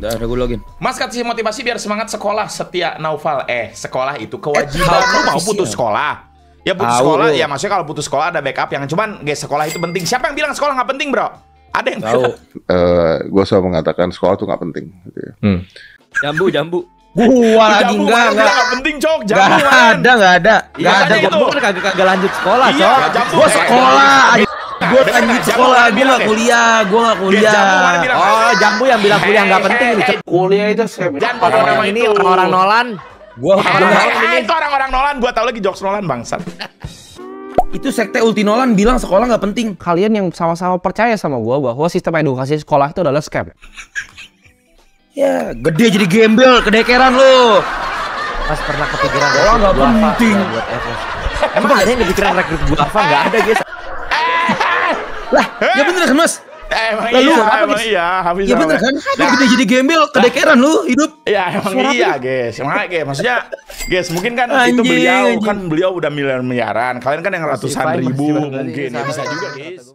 Udah, udah gue login. Mas kasih motivasi biar semangat sekolah setia Naufal. Eh, sekolah itu kewajiban. Eh, lu mau putus sekolah? Ya putus Tau. sekolah, ya maksudnya kalau putus sekolah ada backup yang cuman guys sekolah itu penting. Siapa yang bilang sekolah nggak penting, bro? Ada yang bilang? Uh, eh, gue selalu mengatakan sekolah tuh nggak penting. Gitu ya. hmm. Jambu, jambu. Gua lagi enggak enggak penting cok jambu gak ada enggak ada enggak iya, kan ada gua kan kagak kagak lanjut sekolah iya, cok gua sekolah eh, Kan sekolah gitu, bilang gitu. kuliah, gue gak iya, kuliah. Oh, jambu yang bilang kuliah gak penting Kuliah itu saya bilang. Orang ini orang orang Nolan. Gua orang itu orang-orang Nolan, Gue eh, tau lagi jokes Nolan bangsat. Itu sekte ulti Nolan bilang sekolah nggak penting. Kalian yang sama-sama percaya sama gue bahwa sistem edukasi sekolah itu adalah scam. Ya, gede jadi gembel, kedekeran lo. Pas pernah kepikiran sekolah nggak penting. Emang ada yang kepikiran rekrut gua apa? Nggak ada guys. Lah, eh. ya bener kan mas? Eh, emang Lalu iya, apa emang iya, habis Ya bener kan? Nah, gede jadi gembel, kedekeran lu hidup. Ya emang Suara iya, guys. Emang iya, guys, maksudnya guys, mungkin kan anjing, itu beliau kan anjing. kan beliau udah miliar miliaran. Kalian kan yang ratusan masih ribu masih mungkin. Ya, bisa juga, guys.